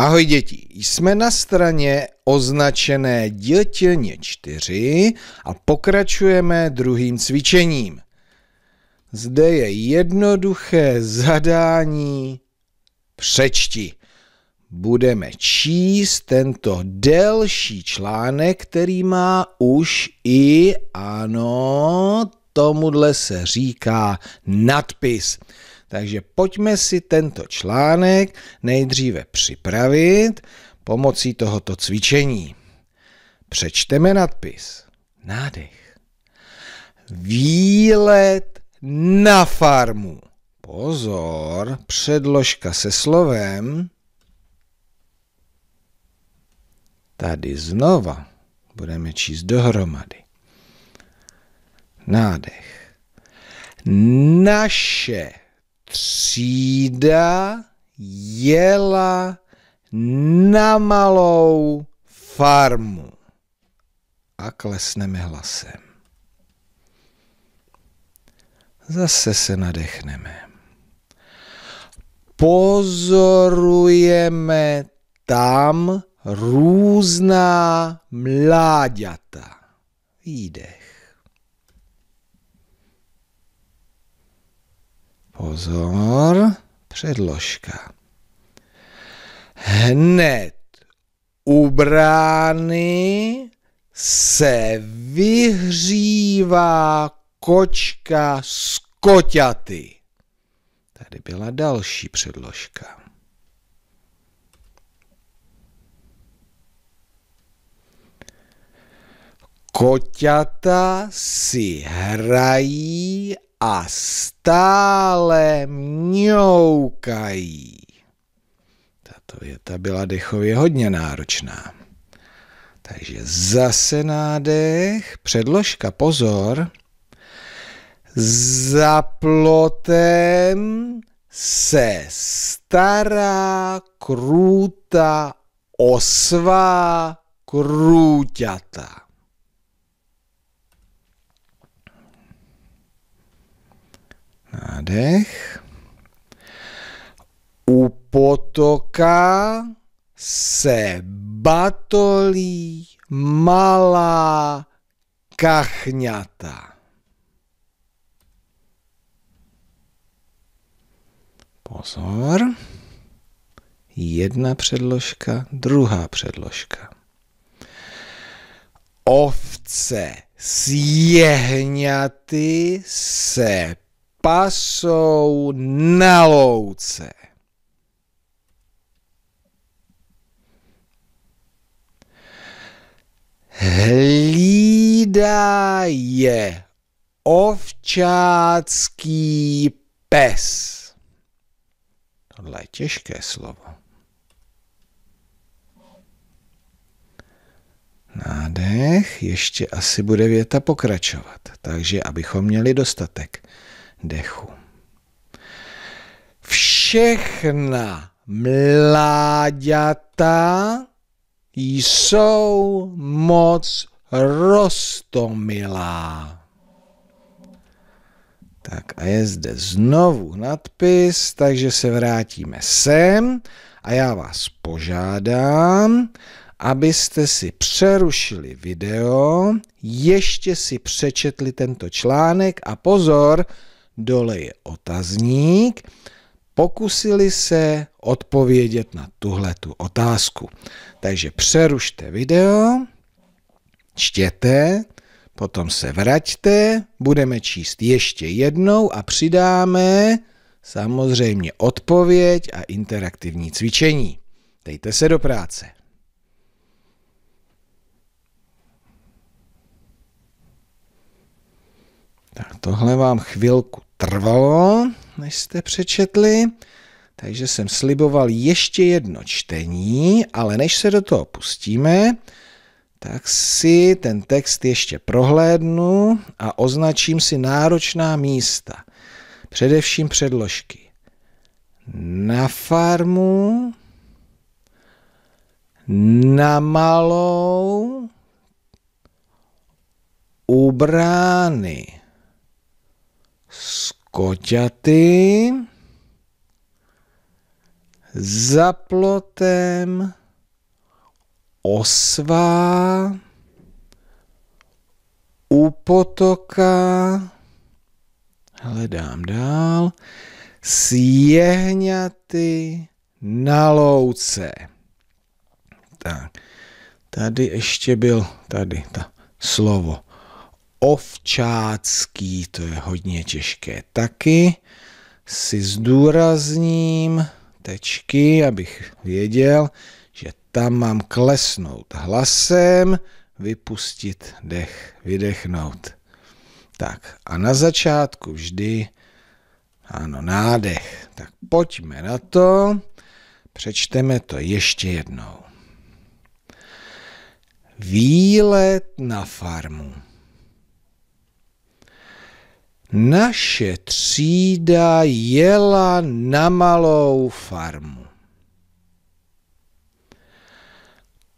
Ahoj děti, jsme na straně označené děltělně 4 a pokračujeme druhým cvičením. Zde je jednoduché zadání přečti. Budeme číst tento delší článek, který má už i, ano, tomuhle se říká nadpis. Takže pojďme si tento článek nejdříve připravit pomocí tohoto cvičení. Přečteme nadpis. Nádech. Výlet na farmu. Pozor, předložka se slovem. Tady znova budeme číst dohromady. Nádech. Naše třída jela na malou farmu. A klesneme hlasem. Zase se nadechneme. Pozorujeme tam různá mláďata. Výdech. Pozor, předložka. Hned u brány se vyhřívá kočka z koťaty. Tady byla další předložka. Koťata si hrají a stále mňoukají. Tato věta byla dechově hodně náročná. Takže zase nádech, předložka, pozor. Za plotem se stará krůta osvá krůťata. nádech. U potoka se batolí malá kachňata. Pozor. Jedna předložka, druhá předložka. Ovce s jehňaty se pasou na louce. Hlída je ovčácký pes. Tohle je těžké slovo. Nádech, ještě asi bude věta pokračovat, takže abychom měli dostatek dechu. Všechna mláďata jsou moc rostomilá. Tak a je zde znovu nadpis, takže se vrátíme sem a já vás požádám, abyste si přerušili video, ještě si přečetli tento článek a pozor, dole je otazník, pokusili se odpovědět na tuhle tu otázku. Takže přerušte video, čtěte, potom se vraťte, budeme číst ještě jednou a přidáme samozřejmě odpověď a interaktivní cvičení. Dejte se do práce. Tak tohle vám chvilku trvalo, než jste přečetli, takže jsem sliboval ještě jedno čtení, ale než se do toho pustíme, tak si ten text ještě prohlédnu a označím si náročná místa, především předložky. Na farmu, na malou, u brány s koťaty, za plotem, osvá, u potoka, hledám dál, s jehňaty na louce. Tak, tady ještě byl, tady ta slovo ovčácký, to je hodně těžké taky, si zdůrazním tečky, abych věděl, že tam mám klesnout hlasem, vypustit dech, vydechnout. Tak a na začátku vždy, ano, nádech. Tak pojďme na to, přečteme to ještě jednou. Výlet na farmu. Naše třída jela na malou farmu.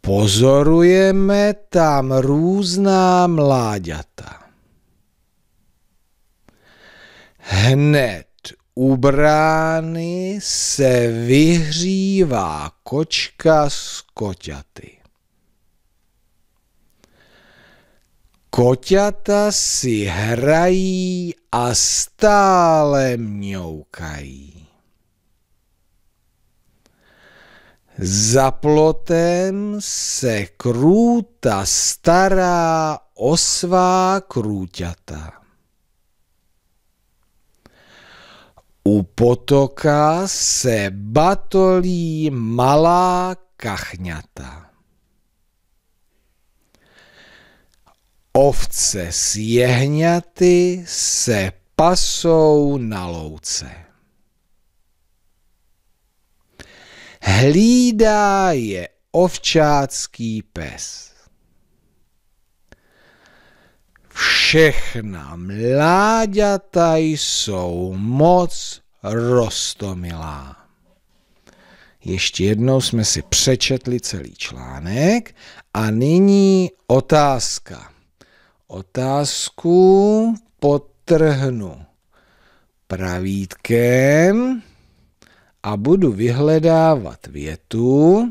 Pozorujeme tam různá mláďata. Hned u brány se vyhřívá kočka s koťaty. Koťata si hrají a stále mňoukají. Za plotem se krůta stará o svá krůťata. U potoka se batolí malá kachňata. Ovce s jehňaty se pasou na louce. Hlídá je ovčácký pes. Všechna mláďata jsou moc rostomilá. Ještě jednou jsme si přečetli celý článek a nyní otázka otázku potrhnu pravítkem a budu vyhledávat větu,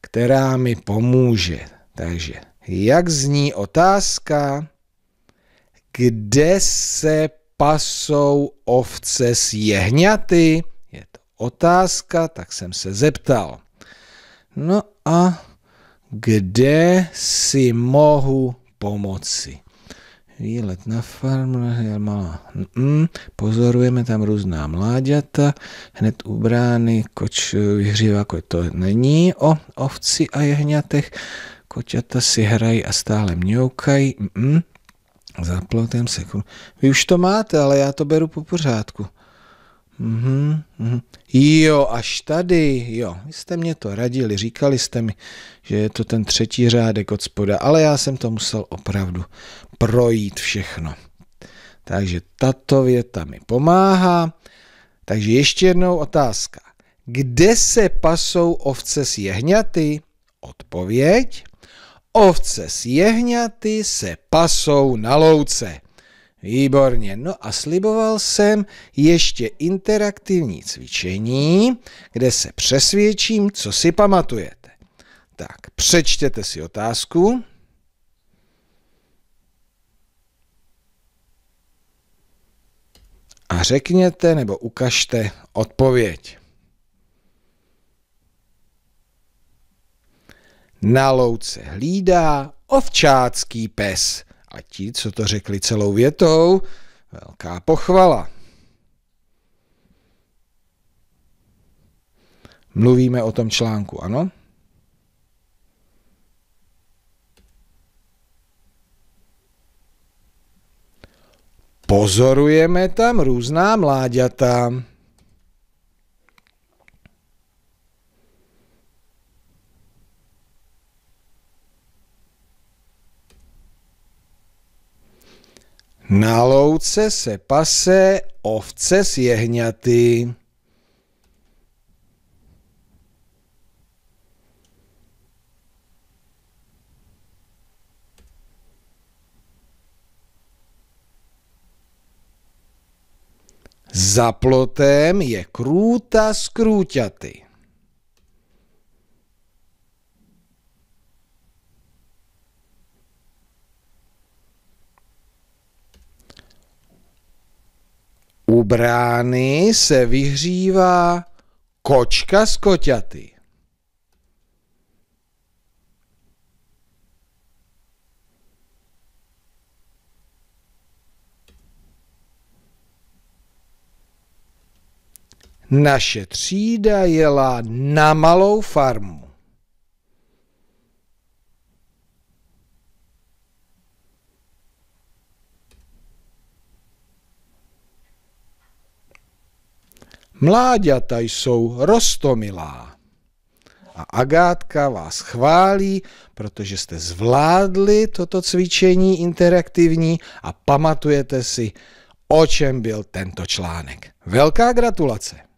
která mi pomůže. Takže jak zní otázka? Kde se pasou ovce s jehňaty? Je to otázka, tak jsem se zeptal. No a kde si mohu pomoci. Výlet na farm, malá. No, mm, pozorujeme tam různá mláďata, hned u brány, koč jako to není o ovci a jehňatech, koťata si hrají a stále mňoukají, mm, mm Zaplotem se... Vy už to máte, ale já to beru po pořádku. Mm-hmm, mm-hmm. Jo, až tady, jo, vy jste mě to radili, říkali jste mi, že je to ten třetí řádek od spoda, ale já jsem to musel opravdu projít všechno. Takže tato věta mi pomáhá. Takže ještě jednou otázka. Kde se pasou ovce s jehňaty? Odpověď. Ovce s jehňaty se pasou na louce. Výborně. No a sliboval jsem ještě interaktivní cvičení, kde se přesvědčím, co si pamatujete. Tak, přečtěte si otázku. A řekněte nebo ukažte odpověď. Na louce hlídá ovčácký pes – a ti, co to řekli celou větou, velká pochvala. Mluvíme o tom článku, ano? Pozorujeme tam různá mláďata. Na louce se pase ovce s jehňaty. Za plotem je krůta skrůťaty. brány se vyhřívá kočka z koťaty. Naše třída jela na malou farmu. Mláďata jsou rostomilá. A Agátka vás chválí, protože jste zvládli toto cvičení interaktivní a pamatujete si, o čem byl tento článek. Velká gratulace!